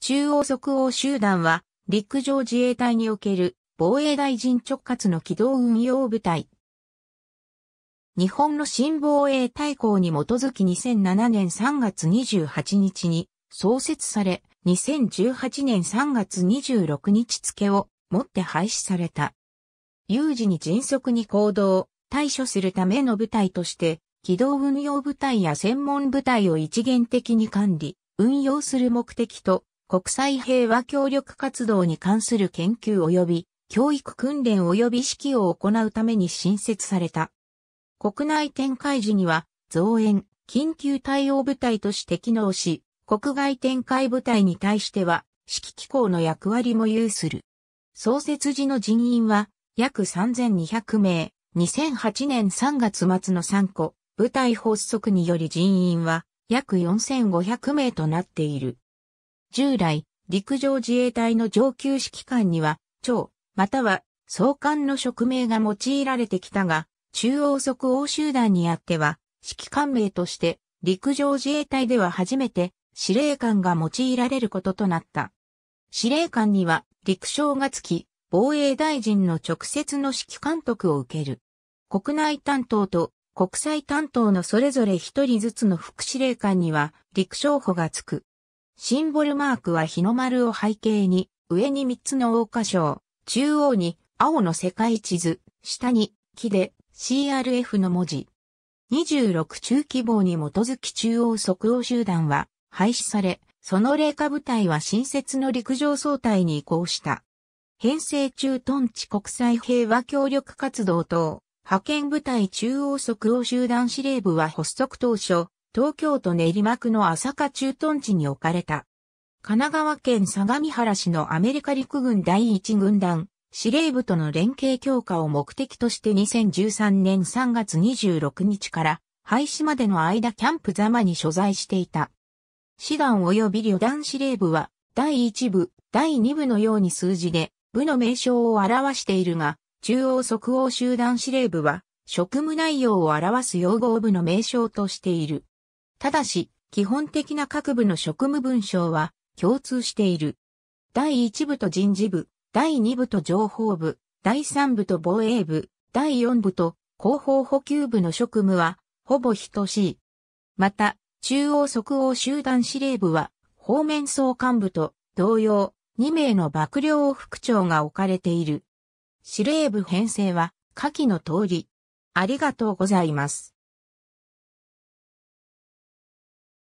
中央即応集団は、陸上自衛隊における防衛大臣直轄の機動運用部隊。日本の新防衛大綱に基づき2007年3月28日に創設され、2018年3月26日付をもって廃止された。有事に迅速に行動、対処するための部隊として、機動運用部隊や専門部隊を一元的に管理、運用する目的と国際平和協力活動に関する研究及び教育訓練及び指揮を行うために新設された。国内展開時には増援、緊急対応部隊として機能し、国外展開部隊に対しては指揮機構の役割も有する。創設時の人員は約3200名、2008年3月末の3個、部隊発足により人員は約4500名となっている。従来、陸上自衛隊の上級指揮官には、長、または総監の職名が用いられてきたが、中央即応集団にあっては、指揮官名として陸上自衛隊では初めて司令官が用いられることとなった。司令官には陸将がつき、防衛大臣の直接の指揮監督を受ける。国内担当と国際担当のそれぞれ一人ずつの副司令官には陸将補がつく。シンボルマークは日の丸を背景に、上に3つの大箇所、中央に青の世界地図、下に木で CRF の文字。26中規模に基づき中央即応集団は廃止され、その霊下部隊は新設の陸上総隊に移行した。編成中トンチ国際平和協力活動等、派遣部隊中央即応集団司令部は発足当初、東京都練馬区の朝霞駐屯地に置かれた。神奈川県相模原市のアメリカ陸軍第一軍団、司令部との連携強化を目的として2013年3月26日から廃止までの間キャンプザマに所在していた。師団及び旅団司令部は第一部、第二部のように数字で部の名称を表しているが、中央即応集団司令部は職務内容を表す用語部の名称としている。ただし、基本的な各部の職務文章は共通している。第1部と人事部、第2部と情報部、第3部と防衛部、第4部と広報補給部の職務はほぼ等しい。また、中央即応集団司令部は方面総幹部と同様2名の幕僚副長が置かれている。司令部編成は下記の通り。ありがとうございます。